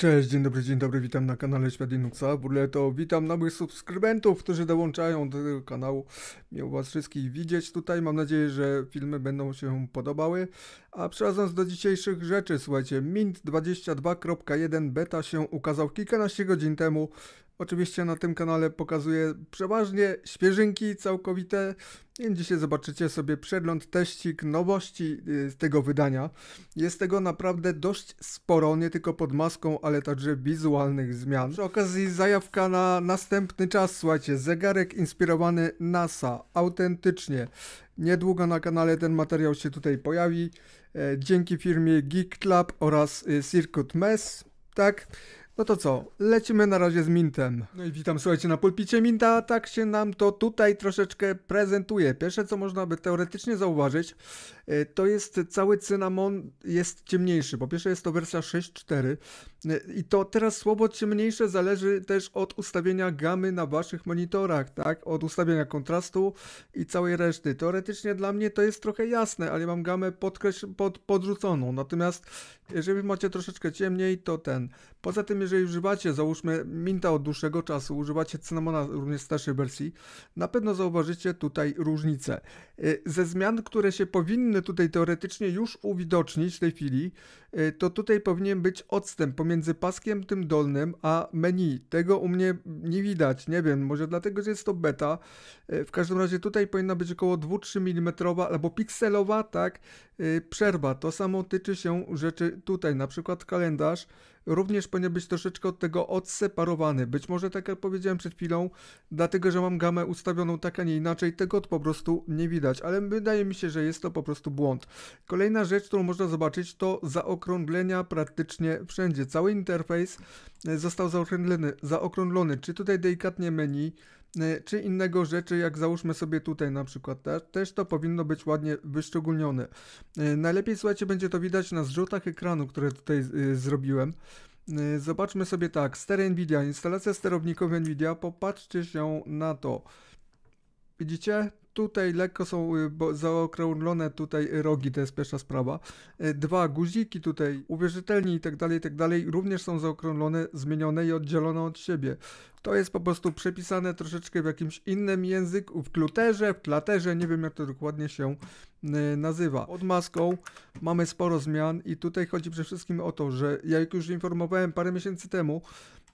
Cześć, dzień dobry, dzień dobry, witam na kanale Świat Linuxa, to witam nowych subskrybentów, którzy dołączają do tego kanału. Miło was wszystkich widzieć tutaj, mam nadzieję, że filmy będą się podobały. A przechodząc do dzisiejszych rzeczy, słuchajcie, Mint 22.1 beta się ukazał kilkanaście godzin temu, Oczywiście na tym kanale pokazuję przeważnie świeżynki całkowite. Dzisiaj zobaczycie sobie przegląd, teścik, nowości y, z tego wydania. Jest tego naprawdę dość sporo, nie tylko pod maską, ale także wizualnych zmian. Przy okazji zajawka na następny czas, słuchajcie, zegarek inspirowany NASA, autentycznie. Niedługo na kanale ten materiał się tutaj pojawi, e, dzięki firmie Geek Club oraz y, Circuit Mess, tak? No to co, lecimy na razie z Mintem. No i witam, słuchajcie, na pulpicie Minta, tak się nam to tutaj troszeczkę prezentuje. Pierwsze, co można by teoretycznie zauważyć, y, to jest cały cynamon jest ciemniejszy. Po pierwsze jest to wersja 6.4, Y, I to teraz słowo czy mniejsze zależy też od ustawienia gamy na waszych monitorach, tak? Od ustawienia kontrastu i całej reszty. Teoretycznie dla mnie to jest trochę jasne, ale mam gamę podkreś- pod podrzuconą. Natomiast jeżeli macie troszeczkę ciemniej, to ten. Poza tym, jeżeli używacie, załóżmy minta od dłuższego czasu, używacie cynamona również starszej wersji, na pewno zauważycie tutaj różnicę. Y, ze zmian, które się powinny tutaj teoretycznie już uwidocznić w tej chwili, y, to tutaj powinien być odstęp pomiędzy pomiędzy paskiem tym dolnym a menu. Tego u mnie nie widać, nie wiem, może dlatego, że jest to beta. E, w każdym razie tutaj powinna być około 2-3 mm albo pikselowa, tak, e, przerwa. To samo tyczy się rzeczy tutaj, na przykład kalendarz również powinien być troszeczkę od tego odseparowany. Być może tak jak powiedziałem przed chwilą, dlatego że mam gamę ustawioną tak, a nie inaczej, tego po prostu nie widać, ale wydaje mi się, że jest to po prostu błąd. Kolejna rzecz, którą można zobaczyć to zaokrąglenia praktycznie wszędzie. Cały interfejs e, został zaokrąglony, zaokrąglony czy tutaj delikatnie menu, Y, czy innego rzeczy, jak załóżmy sobie tutaj na przykład, też, tak? też to powinno być ładnie wyszczególnione. Y, najlepiej, słuchajcie, będzie to widać na zrzutach ekranu, które tutaj y, zrobiłem. Zobaczmy sobie tak, stery NVIDIA, instalacja sterowników NVIDIA, popatrzcie się na to. Widzicie? tutaj lekko są y, zaokrąglone tutaj rogi, to jest pierwsza sprawa. Y, dwa, guziki tutaj, uwierzytelni i tak dalej, i tak dalej, również są zaokrąglone, zmienione i oddzielone od siebie. To jest po prostu przepisane troszeczkę w jakimś innym języku, w kluterze, w klaterze, nie wiem jak to dokładnie się y, nazywa. Pod maską mamy sporo zmian i tutaj chodzi przede wszystkim o to, że jak już informowałem parę miesięcy temu,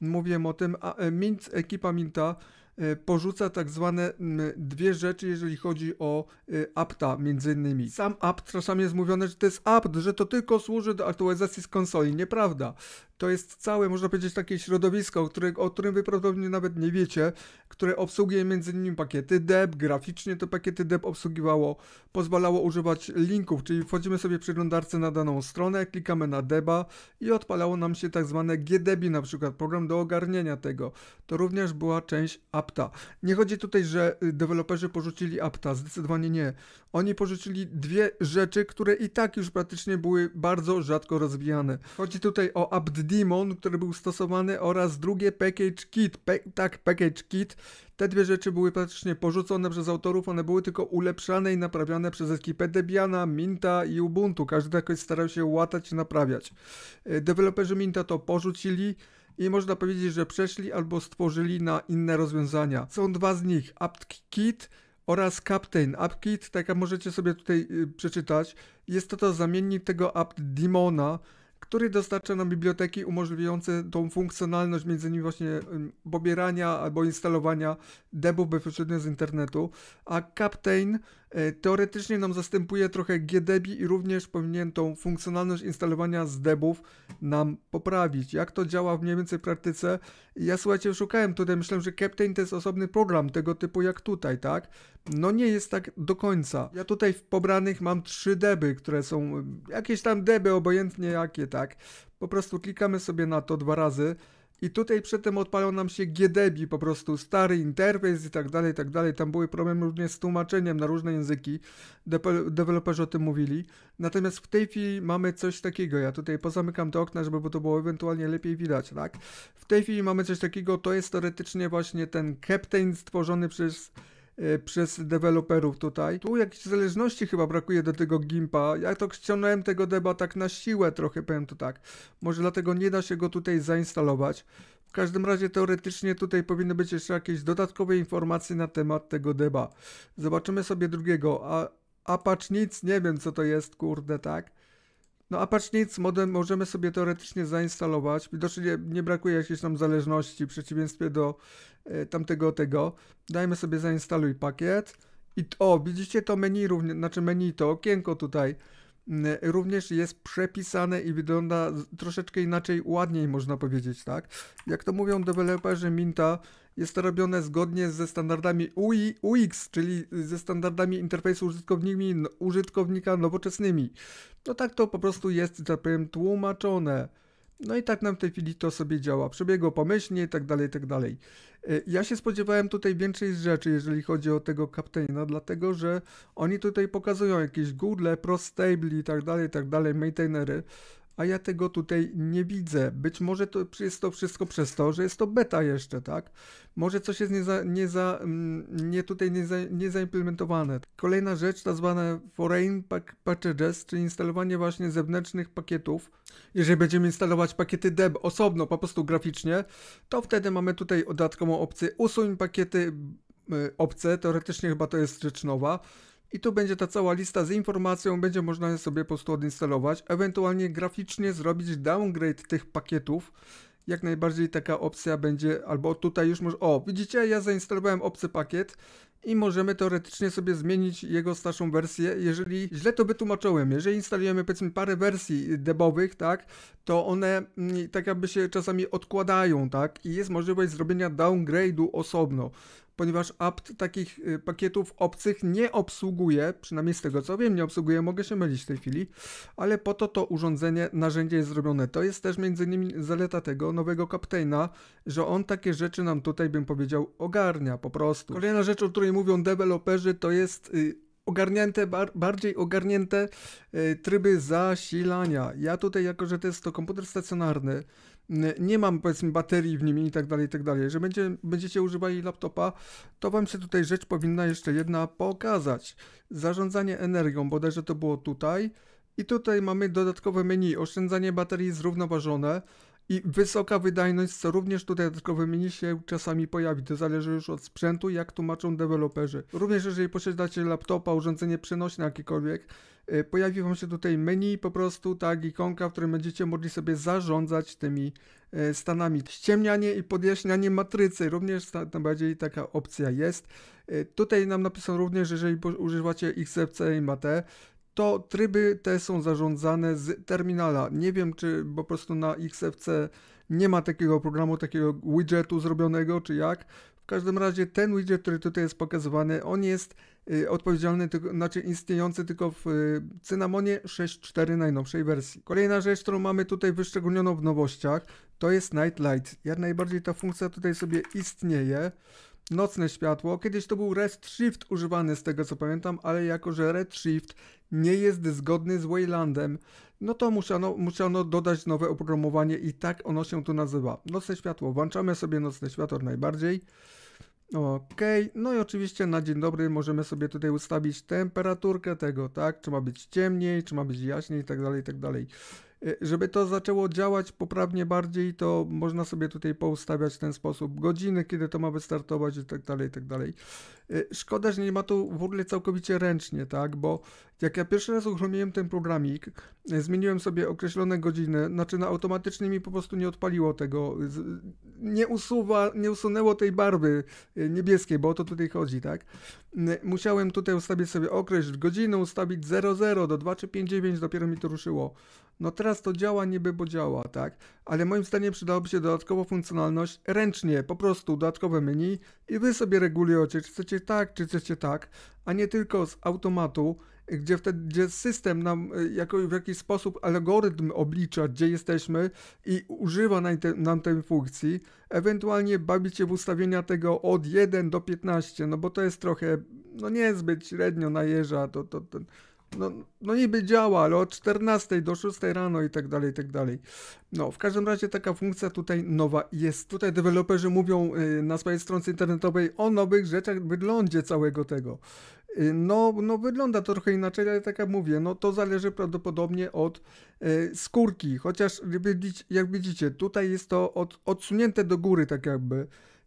mówiłem o tym, a e, Mint, ekipa Minta, Y, porzuca tak zwane mm, dwie rzeczy, jeżeli chodzi o y, apta między innymi. Sam apt czasami jest mówione, że to jest apt, że to tylko służy do aktualizacji z konsoli. Nieprawda to jest całe, można powiedzieć, takie środowisko, które, o którym wy prawdopodobnie nawet nie wiecie, które obsługuje m.in. pakiety DEB, graficznie to pakiety DEB obsługiwało, pozwalało używać linków, czyli wchodzimy sobie w przeglądarce na daną stronę, klikamy na DEBa i odpalało nam się tak zwane GDEBI na przykład, program do ogarniania tego. To również była część apta. Nie chodzi tutaj, że y, deweloperzy porzucili apta, zdecydowanie nie. Oni porzucili dwie rzeczy, które i tak już praktycznie były bardzo rzadko rozwijane. Chodzi tutaj o apt Demon, który był stosowany oraz drugie package kit, Pe tak package kit. Te dwie rzeczy były praktycznie porzucone przez autorów, one były tylko ulepszane i naprawiane przez ekipę Debiana, Minta i Ubuntu. Każdy tak jakoś starał się łatać i naprawiać. E, deweloperzy Minta to porzucili i można powiedzieć, że przeszli albo stworzyli na inne rozwiązania. Są dwa z nich, AptKit oraz Captain. AptKit, tak jak możecie sobie tutaj y, przeczytać, jest to, to zamiennik tego AppDemona, Demona, który dostarcza nam biblioteki umożliwiające tą funkcjonalność, między innymi właśnie pobierania albo instalowania debów bezpośrednio z internetu, a Captain E, teoretycznie nam zastępuje trochę GDB i również tą funkcjonalność instalowania z debów nam poprawić. Jak to działa w mniej więcej praktyce? Ja słuchajcie, szukałem tutaj, myślałem, że Captain to jest osobny program tego typu jak tutaj, tak? No nie jest tak do końca. Ja tutaj w pobranych mam 3 deby, które są e, jakieś tam deby, obojętnie jakie, tak? Po prostu klikamy sobie na to dwa razy. I tutaj przy tym odpalał nam się GDB, po prostu stary interfejs i tak dalej, i tak dalej. Tam były problemy również z tłumaczeniem na różne języki. Depel deweloperzy o tym mówili. Natomiast w tej chwili mamy coś takiego. Ja tutaj pozamykam te okna, żeby to było ewentualnie lepiej widać, tak? W tej chwili mamy coś takiego. To jest teoretycznie właśnie ten captain stworzony przez Y, przez deweloperów tutaj. Tu jakieś zależności chyba brakuje do tego gimpa. Ja to ściągnąłem tego deba tak na siłę trochę, powiem to tak. Może dlatego nie da się go tutaj zainstalować. W każdym razie teoretycznie tutaj powinny być jeszcze jakieś dodatkowe informacje na temat tego deba. Zobaczymy sobie drugiego. A Apache nic, nie wiem co to jest, kurde, tak. No Apache Needs modem możemy sobie teoretycznie zainstalować. Widocznie nie, nie brakuje jakiejś tam zależności w przeciwieństwie do e, tamtego tego. Dajmy sobie zainstaluj pakiet. I o, widzicie to menu, również, znaczy menu, to okienko tutaj Y, również jest przepisane i wygląda troszeczkę inaczej, ładniej można powiedzieć, tak? Jak to mówią deweloperzy Minta, jest to robione zgodnie ze standardami UI, UX, czyli ze standardami interfejsu użytkownika nowoczesnymi. No tak to po prostu jest, tak powiem, tłumaczone. No i tak nam w tej chwili to sobie działa. Przebiegło pomyślnie i tak dalej, i tak dalej. E, ja się spodziewałem tutaj większej rzeczy, jeżeli chodzi o tego kaptena, dlatego że oni tutaj pokazują jakieś Google, ProStable i tak dalej, i tak dalej, maintainery a ja tego tutaj nie widzę. Być może to jest to wszystko przez to, że jest to beta jeszcze, tak? Może coś jest nie, za, nie, za, mm, nie tutaj nie, za, nie zaimplementowane. Kolejna rzecz, tak zwana foreign packages, czyli instalowanie właśnie zewnętrznych pakietów. Jeżeli będziemy instalować pakiety deb osobno, po prostu graficznie, to wtedy mamy tutaj dodatkową opcję usuń pakiety y, obce, teoretycznie chyba to jest rzecz nowa. I tu będzie ta cała lista z informacją, będzie można je sobie po prostu odinstalować, ewentualnie graficznie zrobić downgrade tych pakietów. Jak najbardziej taka opcja będzie, albo tutaj już może... O, widzicie, ja zainstalowałem obcy pakiet i możemy teoretycznie sobie zmienić jego starszą wersję, jeżeli źle to wytłumaczyłem, jeżeli instalujemy powiedzmy parę wersji debowych, tak, to one mm, tak jakby się czasami odkładają, tak, i jest możliwość zrobienia downgrade'u osobno ponieważ apt takich y, pakietów obcych nie obsługuje, przynajmniej z tego co wiem, nie obsługuje, mogę się mylić w tej chwili, ale po to to urządzenie, narzędzie jest zrobione. To jest też między innymi zaleta tego nowego Captaina, że on takie rzeczy nam tutaj, bym powiedział, ogarnia po prostu. Kolejna rzecz, o której mówią deweloperzy, to jest y, ogarnięte, bar, bardziej ogarnięte y, tryby zasilania. Ja tutaj, jako że to jest to komputer stacjonarny, nie mam powiedzmy baterii w nim i tak dalej, i tak dalej, że będzie, będziecie używali laptopa, to wam się tutaj rzecz powinna jeszcze jedna pokazać. Zarządzanie energią, bodajże to było tutaj. I tutaj mamy dodatkowe menu, oszczędzanie baterii zrównoważone, i wysoka wydajność, co również tutaj dodatkowymi się czasami pojawi. To zależy już od sprzętu, jak tłumaczą deweloperzy. Również jeżeli posiadacie laptopa, urządzenie przenośne jakiekolwiek, y, pojawi Wam się tutaj menu po prostu, tak, ikonka, w której będziecie mogli sobie zarządzać tymi y, stanami. Ściemnianie i podjaśnianie matrycy, również najbardziej taka opcja jest. Y, tutaj nam napisano również, jeżeli używacie XFCE i MATE, to tryby te są zarządzane z terminala. Nie wiem, czy po prostu na XFC nie ma takiego programu, takiego widgetu zrobionego, czy jak. W każdym razie ten widget, który tutaj jest pokazywany, on jest y, odpowiedzialny, znaczy istniejący tylko w Cinnamonie y, Cynamonie 6.4 najnowszej wersji. Kolejna rzecz, którą mamy tutaj wyszczególnioną w nowościach, to jest Nightlight. Jak najbardziej ta funkcja tutaj sobie istnieje nocne światło. Kiedyś to był Redshift używany z tego co pamiętam, ale jako że Redshift nie jest zgodny z Waylandem, no to musiano, musiano dodać nowe oprogramowanie i tak ono się tu nazywa. Nocne światło. Włączamy sobie nocne światło najbardziej. Ok, no i oczywiście na dzień dobry możemy sobie tutaj ustawić temperaturkę tego, tak? Czy ma być ciemniej, czy ma być jaśniej i tak dalej, i tak dalej. Y, żeby to zaczęło działać poprawnie bardziej, to można sobie tutaj poustawiać w ten sposób godziny, kiedy to ma wystartować i tak dalej, i tak dalej. Y, szkoda, że nie ma tu w ogóle całkowicie ręcznie, tak, bo jak ja pierwszy raz uruchomiłem ten programik, y, zmieniłem sobie określone godziny, znaczy na automatycznie mi po prostu nie odpaliło tego, nie usuwa, nie usunęło tej barwy niebieskiej, bo o to tutaj chodzi, tak. Musiałem tutaj ustawić sobie określ godzinę ustawić 00 do 2 czy 59, dopiero mi to ruszyło. No teraz to działa, niby bo działa, tak? Ale moim zdaniem przydałoby się dodatkowa funkcjonalność ręcznie, po prostu dodatkowe menu i wy sobie regulujecie, czy chcecie tak, czy chcecie tak, a nie tylko z automatu, gdzie wtedy gdzie system nam y, jako, w jakiś sposób algorytm oblicza, gdzie jesteśmy i używa nam, te, nam tej funkcji. Ewentualnie bawicie w ustawienia tego od 1 do 15, no bo to jest trochę, no niezbyt średnio najeża, to, to, to no, no niby działa, ale od 14 do 6 rano i tak dalej, i tak dalej. No, w każdym razie taka funkcja tutaj nowa jest. Tutaj deweloperzy mówią y, na swojej stronie internetowej o nowych rzeczach, wyglądzie całego tego. Y, no, no wygląda to trochę inaczej, ale tak jak mówię, no to zależy prawdopodobnie od e, skórki, chociaż jak widzicie, tutaj jest to od, odsunięte do góry tak jakby.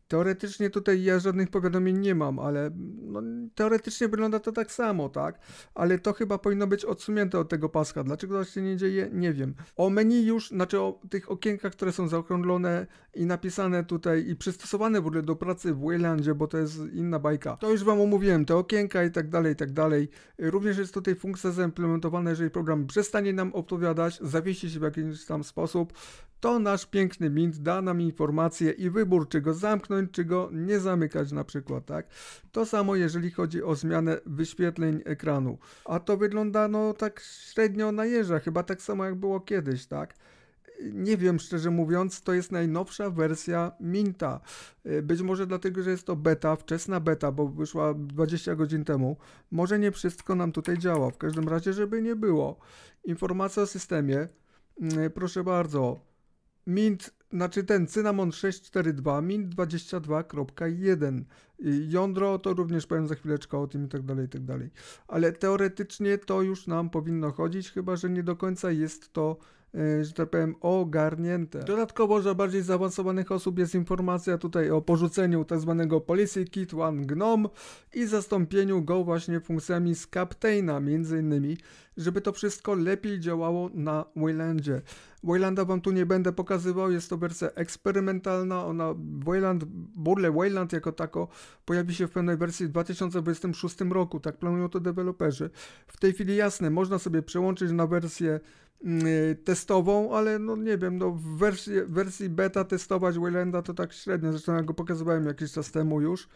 Teoretycznie tutaj ja żadnych powiadomień nie mam, ale no, teoretycznie wygląda to tak samo, tak? Ale to chyba powinno być odsunięte od tego paska. Dlaczego to się nie dzieje? Nie wiem. O menu już, znaczy o tych okienkach, które są zaokrąglone i napisane tutaj i przystosowane w ogóle do pracy w Waylandzie, bo to jest inna bajka. To już Wam omówiłem, te okienka i tak dalej, i tak dalej. Również jest tutaj funkcja zaimplementowana, jeżeli program przestanie nam odpowiadać, zawiesi się w jakiś tam sposób, to nasz piękny Mint da nam informację i wybór, czy go zamknąć, czy go nie zamykać na przykład, tak? To samo jeżeli chodzi o zmianę wyświetleń ekranu, a to wygląda no tak średnio na jeża, chyba tak samo jak było kiedyś, tak? Nie wiem, szczerze mówiąc, to jest najnowsza wersja Minta. Być może dlatego, że jest to beta, wczesna beta, bo wyszła 20 godzin temu. Może nie wszystko nam tutaj działa. W każdym razie, żeby nie było. Informacja o systemie. Mm, proszę bardzo Mint, znaczy ten cynamon 642, mint 22.1 Y, jądro to również powiem za chwileczkę o tym i tak dalej, i tak dalej. Ale teoretycznie to już nam powinno chodzić, chyba że nie do końca jest to, y, że tak powiem, ogarnięte. Dodatkowo, że bardziej zaawansowanych osób jest informacja tutaj o porzuceniu tzw. Tak policy Kit One Gnome i zastąpieniu go właśnie funkcjami z Captaina między innymi, żeby to wszystko lepiej działało na Waylandzie. Waylanda wam tu nie będę pokazywał, jest to wersja eksperymentalna, ona Wayland, burle Wayland jako tako pojawi się w pełnej wersji w 2026 roku, tak planują to deweloperzy. W tej chwili jasne, można sobie przełączyć na wersję mm, y, testową, ale no nie wiem, no w wersji, wersji beta testować Waylanda to tak średnio, zresztą ja go pokazywałem jakiś czas temu już.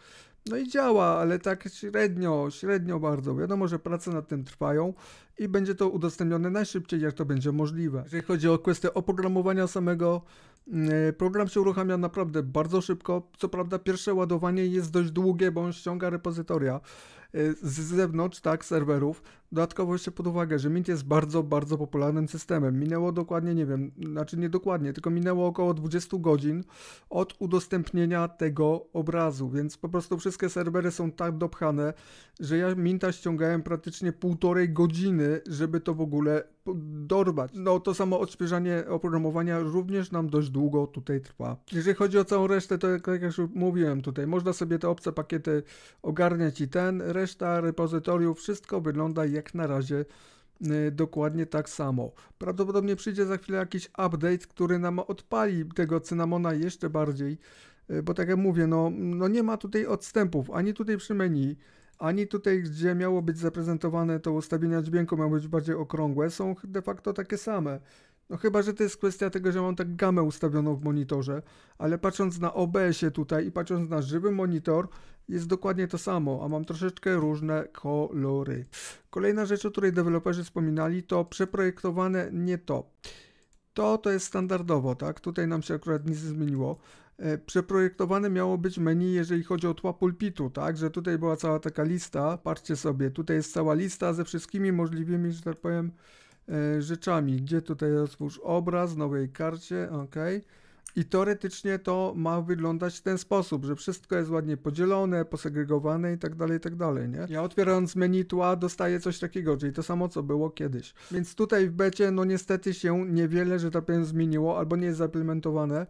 No i działa, ale tak średnio, średnio bardzo. Wiadomo, że prace nad tym trwają i będzie to udostępnione najszybciej, jak to będzie możliwe. Jeżeli chodzi o kwestię oprogramowania samego Y, program się uruchamia naprawdę bardzo szybko. Co prawda, pierwsze ładowanie jest dość długie, bo on ściąga repozytoria y, z zewnątrz, tak, serwerów, Dodatkowo jeszcze pod uwagę, że Mint jest bardzo, bardzo popularnym systemem. Minęło dokładnie, nie wiem, znaczy nie dokładnie, tylko minęło około 20 godzin od udostępnienia tego obrazu, więc po prostu wszystkie serwery są tak dopchane, że ja Minta ściągałem praktycznie półtorej godziny, żeby to w ogóle dorwać. No to samo odświeżanie oprogramowania również nam dość długo tutaj trwa. Jeżeli chodzi o całą resztę, to jak już mówiłem tutaj, można sobie te obce pakiety ogarniać i ten, reszta repozytoriów, wszystko wygląda jak jak na razie y, dokładnie tak samo. Prawdopodobnie przyjdzie za chwilę jakiś update, który nam odpali tego cynamona jeszcze bardziej, y, bo tak jak mówię, no, no nie ma tutaj odstępów, ani tutaj przy menu, ani tutaj, gdzie miało być zaprezentowane to ustawienia dźwięku, miało być bardziej okrągłe, są de facto takie same. No chyba, że to jest kwestia tego, że mam tak gamę ustawioną w monitorze, ale patrząc na OBS-ie tutaj i patrząc na żywy monitor, jest dokładnie to samo, a mam troszeczkę różne kolory. Kolejna rzecz, o której deweloperzy wspominali, to przeprojektowane nie to. To to jest standardowo, tak? Tutaj nam się akurat nic zmieniło. E, przeprojektowane miało być menu, jeżeli chodzi o tła pulpitu, tak? Że tutaj była cała taka lista, patrzcie sobie, tutaj jest cała lista ze wszystkimi możliwymi, że tak powiem, E, rzeczami, gdzie tutaj rozwóż obraz, nowej karcie, ok. I teoretycznie to ma wyglądać w ten sposób, że wszystko jest ładnie podzielone, posegregowane i tak dalej, i tak dalej, nie? Ja otwierając menu tła dostaję coś takiego, czyli to samo, co było kiedyś. Więc tutaj w becie, no niestety się niewiele, że tak powiem, zmieniło, albo nie jest zaimplementowane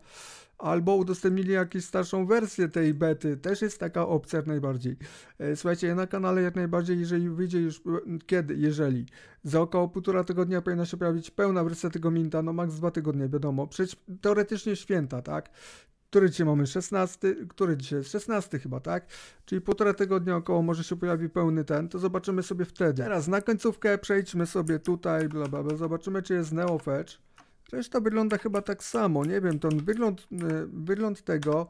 albo udostępnili jakąś starszą wersję tej bety. Też jest taka opcja jak najbardziej. E, słuchajcie, na kanale jak najbardziej, jeżeli wyjdzie już e, kiedy, jeżeli za około półtora tygodnia powinna się pojawić pełna wersja tego minta, no maks dwa tygodnie, wiadomo. Przecież teoretycznie święta, tak? który dzisiaj mamy 16, który dzisiaj jest 16 chyba, tak? Czyli półtora tygodnia około może się pojawi pełny ten, to zobaczymy sobie wtedy. Teraz na końcówkę przejdźmy sobie tutaj, bla bla, bla. zobaczymy czy jest Neo Fetch. Reszta wygląda chyba tak samo, nie wiem, ten wygląd, y, wygląd tego,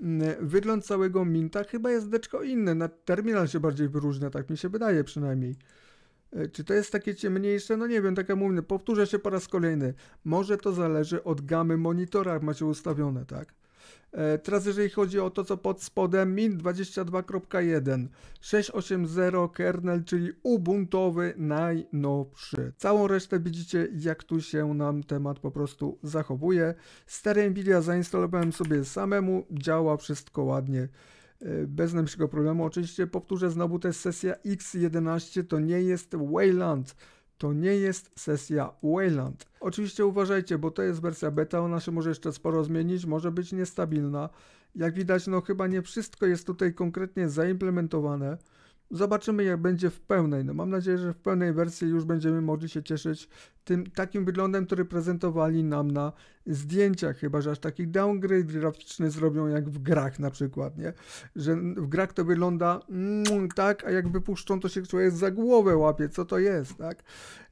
y, wygląd całego Minta chyba jest deczko inny, na terminal się bardziej wyróżnia, tak mi się wydaje przynajmniej. Y, czy to jest takie ciemniejsze? No nie wiem, tak jak mówię, powtórzę się po raz kolejny. Może to zależy od gamy monitora, jak macie ustawione, tak? E, teraz jeżeli chodzi o to, co pod spodem, min 22.1 6.8.0 kernel, czyli ubuntowy najnowszy. Całą resztę widzicie, jak tu się nam temat po prostu zachowuje. Stary Nvidia zainstalowałem sobie samemu, działa wszystko ładnie e, bez najmniejszego problemu. Oczywiście powtórzę znowu, to jest sesja X11, to nie jest Wayland. To nie jest sesja Wayland. Oczywiście uważajcie, bo to jest wersja beta, ona się może jeszcze sporo zmienić, może być niestabilna. Jak widać, no chyba nie wszystko jest tutaj konkretnie zaimplementowane. Zobaczymy jak będzie w pełnej. No mam nadzieję, że w pełnej wersji już będziemy mogli się cieszyć tym takim wyglądem, który prezentowali nam na zdjęciach, chyba że aż taki downgrade graficzny zrobią jak w grach na przykład, nie? Że w grach to wygląda mm, tak, a jak wypuszczą to się człowiek za głowę łapie, co to jest, tak?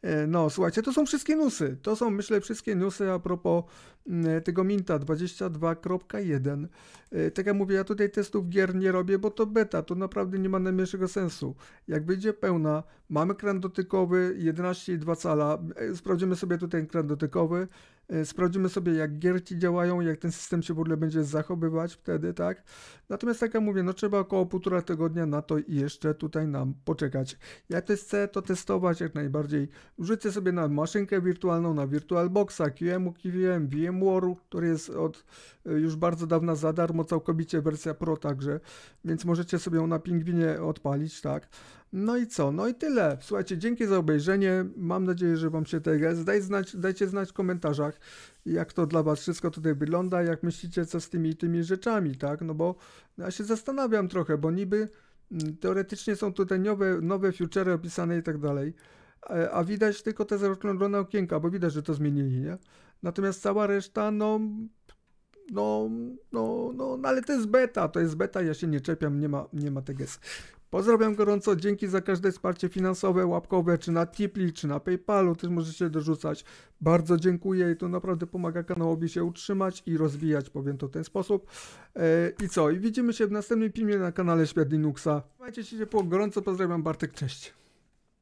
E, no, słuchajcie, to są wszystkie newsy. To są, myślę, wszystkie newsy a propos mm, tego Minta 22.1. E, tak jak mówię, ja tutaj testów gier nie robię, bo to beta, to naprawdę nie ma najmniejszego sensu. Jak wyjdzie pełna, mamy ekran dotykowy 11,2 cala, e, sprawdzimy sobie tutaj ekran dotykowy. E, sprawdzimy sobie, jak gierki działają, jak ten system się w ogóle będzie zachowywać wtedy, tak? Natomiast tak jak mówię, no trzeba około półtora tygodnia na to i jeszcze tutaj nam poczekać. Ja też chcę to testować jak najbardziej. Rzucę sobie na maszynkę wirtualną, na VirtualBoxa, QEMU, QVM, VMware'u, który jest od e, już bardzo dawna za darmo, całkowicie wersja pro także, więc możecie sobie ją na pingwinie odpalić, tak? No i co? No i tyle. Słuchajcie, dzięki za obejrzenie. Mam nadzieję, że Wam się tego. Daj znać, dajcie znać w komentarzach, tak? Jak to dla was wszystko tutaj wygląda? Jak myślicie, co z tymi tymi rzeczami, tak? No bo ja się zastanawiam trochę, bo niby mm, teoretycznie są tutaj nowe, nowe future'y opisane i tak dalej, e, a widać tylko te zaokrąglone okienka, bo widać, że to zmienili, nie? Natomiast cała reszta, no, no, no, no, no ale to jest beta, to jest beta, ja się nie czepiam, nie ma, nie ma TGS. Pozdrawiam gorąco, dzięki za każde wsparcie finansowe, łapkowe, czy na Tipli, czy na Paypalu, też możecie dorzucać. Bardzo dziękuję i to naprawdę pomaga kanałowi się utrzymać i rozwijać, powiem to w ten sposób. E, I co, i widzimy się w następnym filmie na kanale Świat Linuxa. Trzymajcie się ciepło, gorąco pozdrawiam, Bartek, cześć.